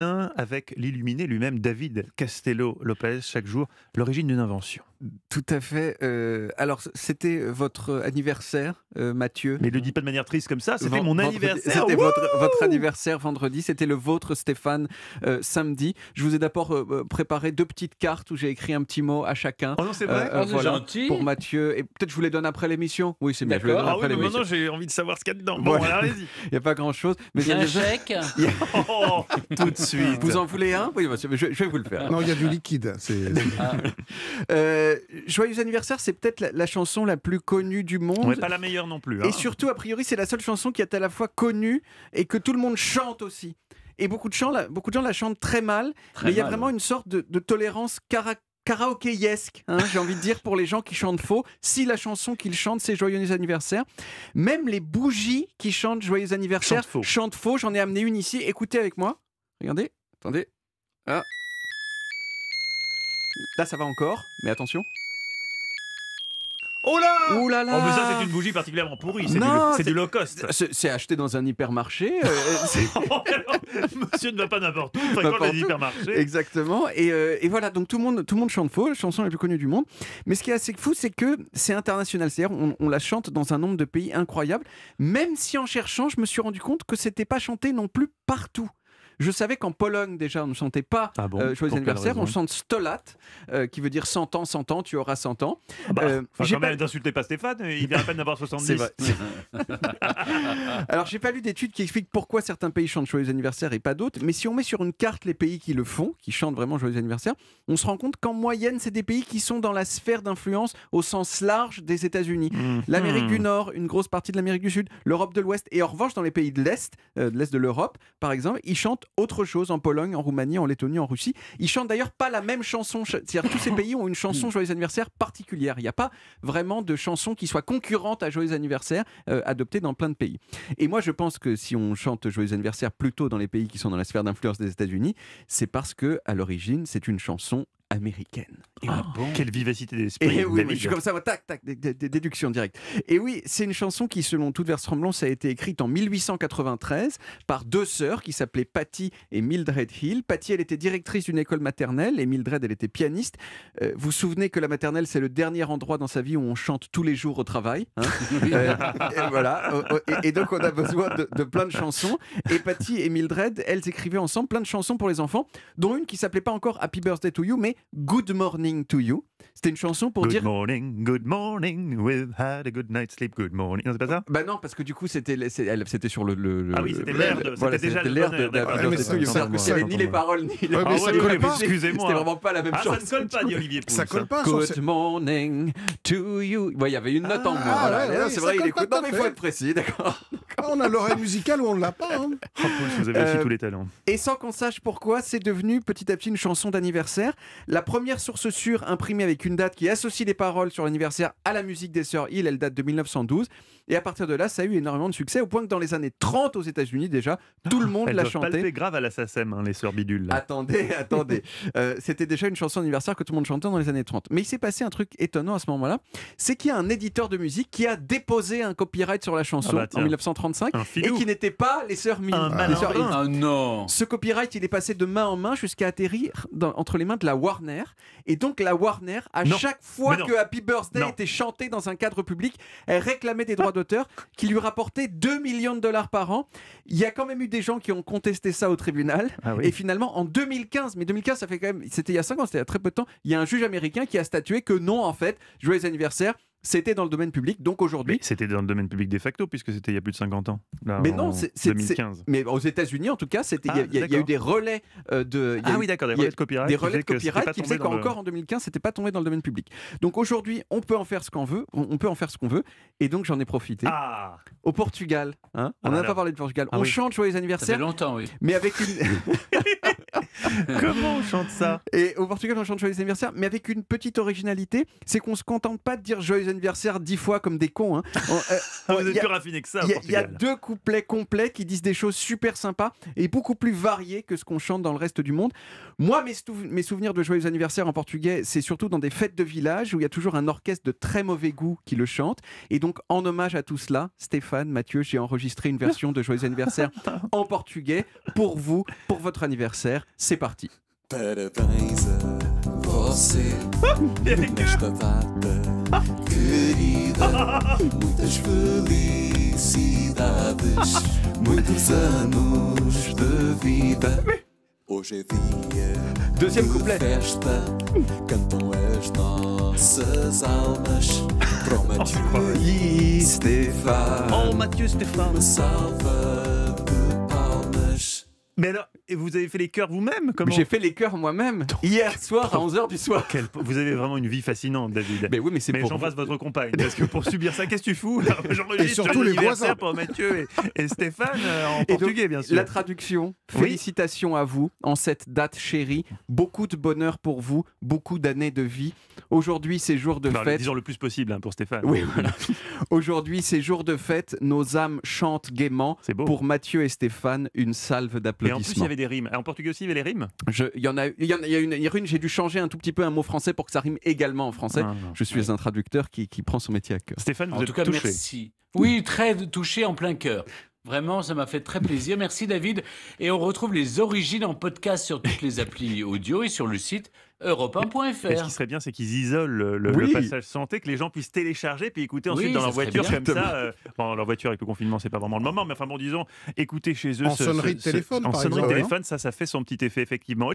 avec l'illuminé lui-même David Castello Lopez chaque jour, l'origine d'une invention. Tout à fait. Euh, alors, c'était votre anniversaire, euh, Mathieu. Mais ne le dis pas de manière triste comme ça, c'était mon anniversaire. C'était votre, votre, anniversaire vendredi, c'était le vôtre, Stéphane, euh, samedi. Je vous ai d'abord préparé deux petites cartes où j'ai écrit un petit mot à chacun. Oh non, c'est vrai oh, gentil. Pour Mathieu. Et peut-être je vous les donne après l'émission. Oui, c'est bien, je les donne ah oui, mais Maintenant, j'ai envie de savoir ce qu'il y a dedans. Bon, allez-y. Il n'y a pas grand-chose. il y a un chèque oh, Tout de suite. Vous en voulez un Oui, monsieur, bah, je, vais vous le faire. Non, il y a du liquide. C'est... Euh, Joyeux anniversaire, c'est peut-être la, chanson la plus connue du monde. pas la meilleure non plus. Et hein. surtout, a priori, c'est la seule chanson qui est à la fois connue et que tout le monde chante aussi. Et beaucoup de, gens, beaucoup de gens la chantent très mal. mais il y a vraiment une sorte de, tolérance karaokéesque, hein, j'ai envie de dire pour les gens qui chantent faux. Si la chanson qu'ils chantent, c'est Joyeux anniversaire, même les bougies qui chantent Joyeux anniversaire chantent faux. J'en ai amené une ici. Écoutez avec moi. Regardez. Attendez. Ah. Là, ça va encore, mais attention. Oh là Oh là là En plus, ça, c'est une bougie particulièrement pourrie. C'est, du, c'est- du low cost. C'est acheté dans un hypermarché. Euh, euh, oh, monsieur ne va pas n'importe où, il fréquente Exactement. Et, euh, et voilà, donc tout le, monde, tout le monde chante faux, la chanson la plus connue du monde. Mais ce qui est assez fou, c'est que c'est international. C'est-à-dire, on, on la chante dans un nombre de pays incroyable. Même si en cherchant, je me suis rendu compte que c'était pas chanté non plus partout. Je savais qu'en Pologne, déjà, on ne chantait pas ah euh, Joyeux anniversaire, on chante Stolat, euh, qui veut dire 100 ans, 100 ans, tu auras 100 ans. Ah bah, euh, j'ai quand pas... même d'insulter pas Stéphane, il vient à peine d'avoir 70. Vrai. Alors, j'ai pas lu d'études qui expliquent pourquoi certains pays chantent Joyeux anniversaire et pas d'autres, mais si on met sur une carte les pays qui le font, qui chantent vraiment Joyeux anniversaire, on se rend compte qu'en moyenne, c'est des pays qui sont dans la sphère d'influence au sens large des États-Unis. Mhm. L'Amérique du Nord, une grosse partie de l'Amérique du Sud, l'Europe de l'Ouest, et en revanche, dans les pays de l'Est, de l'Est de l'Europe, par exemple, ils chantent autre chose en Pologne, en Roumanie, en Lettonie, en Russie. Ils chantent d'ailleurs pas la même chanson. C'est-à-dire tous ces pays ont une chanson hmm. Joyeux anniversaire particulière. Il n'y a pas vraiment de chanson qui soit concurrente à Joyeux anniversaire euh, adoptée dans plein de pays. Et moi, je pense que si on chante Joyeux anniversaire plutôt dans les pays qui sont dans la sphère d'influence des États-Unis, c'est parce que à l'origine, c'est une chanson américaine. Ah ah quelle vivacité d'esprit. Eh oui, je suis comme ça, tac, tac, déduction Et oui, c'est une chanson qui, selon toute vraisemblance, a été écrite en 1893 par deux sœurs qui s'appelaient Patty et Mildred Hill. Patty, elle était directrice d'une école maternelle et Mildred, elle était pianiste. Euh, vous vous souvenez que la maternelle, c'est le dernier endroit dans sa vie où on chante tous les jours au travail. Hein euh, et voilà. Euh, et, donc, on a besoin de, de, plein de chansons. Et Patty et Mildred, elles écrivaient ensemble plein de chansons pour les enfants, dont une qui s'appelait pas encore Happy Birthday to You, mais Good Morning to You. C'était une chanson pour dire. Good morning, good morning, we've had a good night's sleep, good morning. Non, c'est pas ça Bah non, parce que du coup, c'était, c'était sur le, le, Ah oui, c'était l'air de. C'était déjà l'air de. ni les paroles, ni ah les Excusez-moi. C'était vraiment pas la même ah, chanson. Ça ne colle pas, Olivier Pouls. Ça colle pas. Good morning to you. Il y avait une note en moins. Ah, c'est vrai, il écoute. Non, mais il faut être précis, d'accord on a l'oreille musicale ou on ne l'a pas. Hein. Oh, vous avez aussi euh, tous les talents. Et sans qu'on sache pourquoi, c'est devenu petit à petit une chanson d'anniversaire. La première source sûre imprimée avec une date qui associe les paroles sur l'anniversaire à la musique des sœurs Hill, elle date de 1912. Et à partir de là, ça a eu énormément de succès, au point que dans les années 30 aux États-Unis déjà, ah, tout le monde l'a chanté. C'était grave à la SACEM, hein, les sœurs Bidule. Attendez, attendez. Euh, c'était déjà une chanson d'anniversaire que tout le monde chantait dans les années 30. Mais il s'est passé un truc étonnant à ce moment-là, c'est qu'il y a un éditeur de musique qui a déposé un copyright sur la chanson ah bah, en 1930 et qui n'étaient pas les sœurs Mills. Ah, non. Ce copyright, il est passé de main en main jusqu'à atterrir entre les mains de la Warner. Et donc la Warner, à chaque fois que Happy Birthday était chanté dans un cadre public, elle réclamait des droits d'auteur qui lui rapportaient 2 millions de dollars par an. Il y a quand même eu des gens qui ont contesté ça au tribunal. Ah et finalement, en 2015, mais 2015, ça fait quand même, c'était il y a 5 ans, c'était il y a très peu de temps, il y a un juge américain qui a statué que non, en fait, joyeux anniversaire, c'était dans le domaine public, donc aujourd'hui. C'était dans le domaine public de facto, puisque c'était il y a plus de 50 ans. mais non, c'est 2015. Mais aux États-Unis, en tout cas, ah, il y, a eu des relais euh, de. Ah oui, d'accord, des relais de copyright. Des relais de copyright qui faisaient qu'encore en 2015, c'était pas tombé dans le domaine public. Donc aujourd'hui, on peut en faire ce qu'on veut, on, peut en faire ce qu'on veut, et donc j'en ai profité. Ah Au Portugal, hein, on n'a pas parlé de Portugal. Ah on chante joyeux anniversaire. Ça fait longtemps, oui. Mais avec une. Comment on chante ça Et au Portugal, on chante Joyeux anniversaire, mais avec une petite originalité, c'est qu'on se contente pas de dire Joyeux anniversaire dix fois comme des cons. Hein. On, euh, ah, Vous plus raffiné que ça. Il y, a deux couplets complets qui disent des choses super sympas et beaucoup plus variées que ce qu'on chante dans le reste du monde. Moi, mes souvenirs de Joyeux anniversaire en portugais, c'est surtout dans des fêtes de village où il y a toujours un orchestre de très mauvais goût qui le chante. Et donc, en hommage à tout cela, Stéphane, Mathieu, j'ai enregistré une version de Joyeux anniversaire en portugais pour vous, pour votre anniversaire c'est parti. Você, nesta data querida, muitas felicidades, muitos Beaucoup de vida. Hoje vie. Aujourd'hui Deuxième de couplet. festa, cantam as nossas almas para o Mathieu oh, Stéphane. Oh, Mathieu Stéphane. Uma salva de palmas. Mais non et vous avez fait les cœurs vous-même Comment... J'ai fait les cœurs moi-même hier soir à 11h du soir. Vous avez vraiment une vie fascinante, David. Mais oui, mais c'est j'embrasse votre compagne parce que pour subir ça, qu'est-ce que tu fous Et surtout les voisins pour Mathieu et, Stéphane euh, en portugais, bien sûr. La traduction. Félicitations à vous en cette date chérie. Beaucoup de bonheur pour vous, beaucoup d'années de vie. Aujourd'hui, c'est jour de bah, fête. Disons le plus possible hein, pour Stéphane. Oui, Aujourd'hui, c'est jour de fête. Nos âmes chantent gaiement. Pour Mathieu et Stéphane, une salve d'applaudissements des rimes. En portugais aussi, il y avait les rimes Il y en a, il y, a, une, j'ai dû changer un tout petit peu un mot français pour que ça rime également en français. Ah, je suis un traducteur qui, qui, prend son métier à cœur. Stéphane, en tout cas, Merci. Oui, très touché en plein cœur. Vraiment, ça m'a fait très plaisir. Merci David. Et on retrouve les origines en podcast sur toutes les applis audio et sur le site europe Ce qui serait bien, c'est qu'ils isolent le, passage santé, que les gens puissent télécharger puis écouter ensuite dans leur voiture comme ça. Euh, leur voiture avec le confinement, c'est pas vraiment le moment, mais enfin bon, disons, écouter chez eux. En sonnerie téléphone, de hein. téléphone, ça, ça fait son petit effet, effectivement.